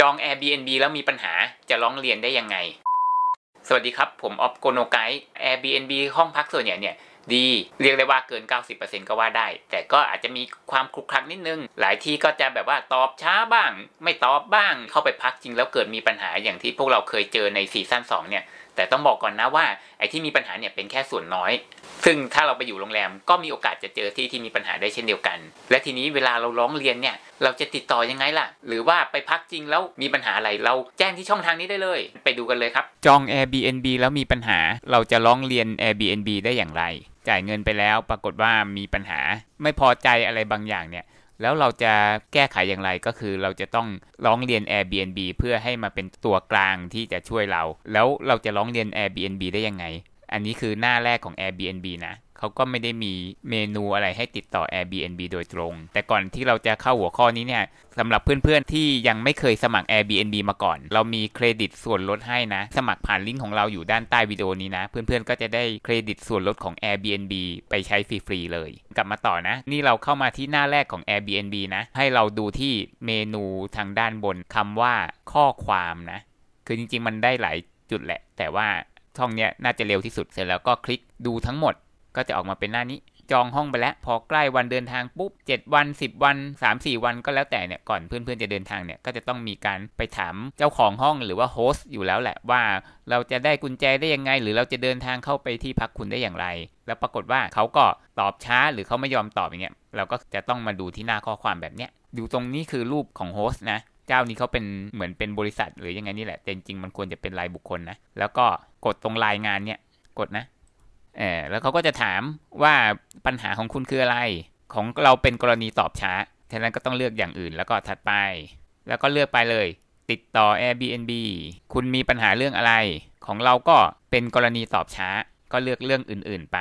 จอง Airbnb แล้วมีปัญหาจะร้องเรียนได้ยังไง สวัสดีครับผมออฟโกโนไกด์ Airbnb ห้องพักส่วนใหญ่เนี่ยดีเรียกได้ว่าเกิน 90%ก็ว่าได้ แต่ก็อาจจะมีความคลุกคลักนิดนึง หลายที่ก็จะแบบว่าตอบช้าบ้าง ไม่ตอบบ้างเข้าไปพักจริงแล้วเกิดมีปัญหาอย่างที่พวกเราเคยเจอในซีซั่น2 เนี่ยแต่ต้องบอกก่อนนะว่าไอ้ที่มีปัญหาเนี่ยเป็นแค่ส่วนน้อย ซึ่งถ้าเราไปอยู่โรงแรมก็มีโอกาสจะเจอที่ที่มีปัญหาได้เช่นเดียวกัน และทีนี้เวลาเราร้องเรียนเนี่ยเราจะติดต่อยังไงล่ะ หรือว่าไปพักจริงแล้วมีปัญหาอะไรเราแจ้งที่ช่องทางนี้ได้เลย ไปดูกันเลยครับ จอง Airbnb แล้วมีปัญหาเราจะร้องเรียน Airbnb ได้อย่างไร จ่ายเงินไปแล้วปรากฏว่ามีปัญหาไม่พอใจอะไรบางอย่างเนี่ย แล้วเราจะแก้ไขอย่างไรก็คือเราจะต้องร้องเรียน Airbnb เพื่อให้มาเป็นตัวกลางที่จะช่วยเรา แล้วเราจะร้องเรียน Airbnb ได้ยังไง อันนี้คือหน้าแรกของ Airbnb นะเขาก็ไม่ได้มีเมนูอะไรให้ติดต่อ Airbnb โดยตรง แต่ก่อนที่เราจะเข้าหัวข้อนี้เนี่ยสำหรับเพื่อนๆ ที่ยังไม่เคยสมัคร Airbnb มาก่อน เรามีเครดิตส่วนลดให้นะ สมัครผ่านลิงก์ของเราอยู่ด้านใต้วิดีโอนี้นะ เพื่อนๆก็จะได้เครดิตส่วนลดของ Airbnb ไปใช้ฟรีๆเลย กลับมาต่อนะ นี่เราเข้ามาที่หน้าแรกของ Airbnb นะ ให้เราดูที่เมนูทางด้านบนคำว่าข้อความนะ คือจริงๆมันได้หลายจุดแหละ แต่ว่าช่องเนี้ยน่าจะเร็วที่สุดเสร็จแล้วก็คลิกดูทั้งหมดก็จะออกมาเป็นหน้านี้ จองห้องไปแล้ว พอใกล้วันเดินทางปุ๊บ7วัน10วัน3 4 วันก็แล้วแต่เนี่ยก่อนเพื่อนๆจะเดินทางเนี่ย ก็จะต้องมีการไปถามเจ้าของห้องหรือว่าโฮสต์อยู่แล้วแหละ ว่าเราจะได้กุญแจได้ยังไง หรือเราจะเดินทางเข้าไปที่พักคุณได้อย่างไร แล้วปรากฏว่าเขาก็ตอบช้าหรือเขาไม่ยอมตอบอย่างเงี้ยเราก็จะต้องมาดูที่หน้าข้อความแบบเนี้ยดูตรงนี้คือรูปของโฮสต์นะ เจ้านี้เขาเป็นเหมือนเป็นบริษัทหรือยังไงนี่แหละแต่จริงๆมันควรจะเป็นรายบุคคลนะแล้วก็กดตรงรายงานเนี่ยกดนะแล้วเขาก็จะถามว่าปัญหาของคุณคืออะไร ของเราเป็นกรณีตอบช้าทะนั้นก็ต้องเลือกอย่างอื่นแล้วก็ถัดไป แล้วก็เลือกไปเลย ติดต่อ Airbnb คุณมีปัญหาเรื่องอะไร ของเราก็เป็นกรณีตอบช้า ก็เลือกเรื่องอื่นๆ ไป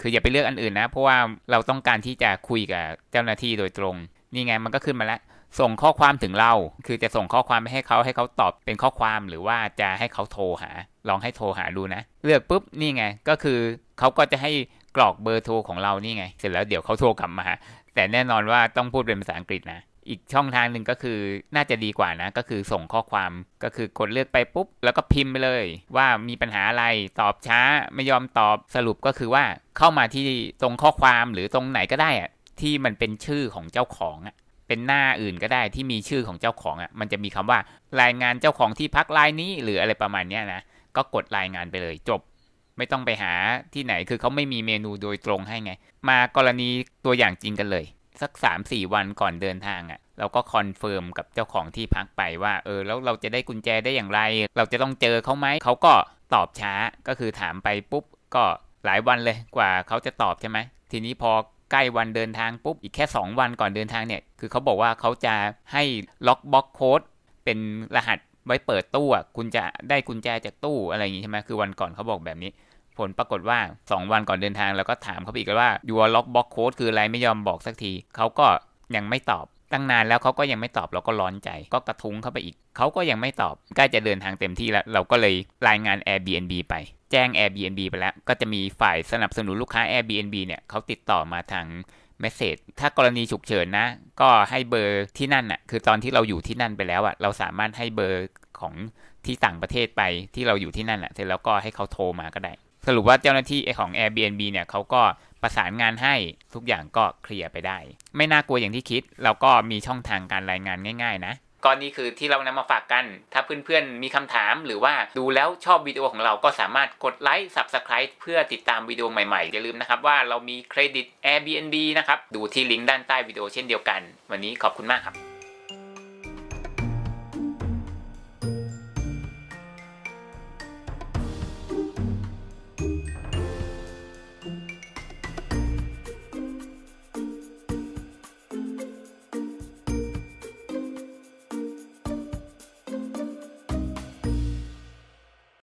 คืออย่าไปเลือกอันอื่นนะ เพราะว่าเราต้องการที่จะคุยกับเจ้าหน้าที่โดยตรง นี่ไงมันก็ขึ้นมาแล้วส่งข้อความถึงเรา คือจะส่งข้อความไปให้เขาให้เขาตอบเป็นข้อความหรือว่าจะให้เขาโทรหา ลองให้โทรหาดูนะ เลือกปุ๊บ นี่ไง ก็คือเขาก็จะให้กรอกเบอร์โทรของเรานี่ไง เสร็จแล้วเดี๋ยวเขาโทรกลับมา แต่แน่นอนว่าต้องพูดเป็นภาษาอังกฤษนะ อีกช่องทางหนึ่งก็คือน่าจะดีกว่านะ ก็คือส่งข้อความ ก็คือกดเลือกไปปุ๊บ แล้วก็พิมพ์ไปเลย ว่ามีปัญหาอะไร ตอบช้าไม่ยอมตอบสรุปก็คือว่าเข้ามาที่ตรงข้อความหรือตรงไหนก็ได้อะที่มันเป็นชื่อของเจ้าของอะเป็นหน้าอื่นก็ได้ที่มีชื่อของเจ้าของอะ่ะ มันจะมีคำว่า รายงานเจ้าของที่พักรายนี้ หรืออะไรประมาณเนี้ยนะก็กดรายงานไปเลยจบไม่ต้องไปหาที่ไหนคือเขาไม่มีเมนูโดยตรงให้ไง มากรณีตัวอย่างจริงกันเลย สัก 3-4 วันก่อนเดินทางอะ่ะเราก็คอนเฟิร์มกับเจ้าของที่พักไปว่าเออแล้วเราจะได้กุญแจได้อย่างไร เราจะต้องเจอเขาไหมเขาก็ตอบช้า ก็คือถามไปปุ๊บก็หลายวันเลยกว่าเขาจะตอบใช่ไหม ทีนี้พอใกล้วันเดินทางปุ๊บ อีกแค่ 2 วันก่อนเดินทางเนี่ย คือเขาบอกว่าเขาจะให้ล็อกบล็อกโค้ด เป็นรหัสไว้เปิดตู้อ่ะคุณจะได้กุญแจจากตู้อะไรอย่างงี้ใช่ไหมคือวันก่อนเขาบอกแบบนี้ ผลปรากฏว่า 2 วันก่อนเดินทางแล้วก็ถามเขาอีกว่า your lock box code คืออะไรไม่ยอมบอกสักที เขาก็ยังไม่ตอบตั้งนานแล้วเขาก็ยังไม่ตอบเราก็ร้อนใจ ก็กระทุ้งเข้าไปอีกเขาก็ยังไม่ตอบใกล้จะเดินทางเต็มที่ แล้วเราก็เลยรายงาน Airbnb ไป แจ้ง Airbnb ไปแล้ว ก็จะมีฝ่ายสนับสนุนลูกค้า Airbnb เนี่ยเขาติดต่อมาทางเมสเซจถ้ากรณีฉุกเฉินนะก็ให้เบอร์ที่นั่นน่ะคือตอนที่เราอยู่ที่นั่นไปแล้วอ่ะเราสามารถให้เบอร์ของที่ต่างประเทศไปที่เราอยู่ที่นั่นอะ่ะเสร็จแล้วก็ให้เขาโทรมาก็ได้ สรุปว่าเจ้าหน้าที่ของ Airbnb เนี่ยเขาก็ประสานงานให้ทุกอย่างก็เคลียร์ไปได้ ไม่น่ากลัวอย่างที่คิดเราก็มีช่องทางการรายงานง่ายๆนะก็นี่คือที่เรานำมาฝากกัน ถ้าเพื่อนๆมีคำถาม หรือว่าดูแล้วชอบวิดีโอของเราก็สามารถกดไลค์ Subscribe เพื่อติดตามวิดีโอใหม่ๆ อย่าลืมนะครับว่าเรามีเครดิต Airbnb นะครับ ดูที่ลิงก์ด้านใต้วิดีโอเช่นเดียวกันวันนี้ขอบคุณมากครับ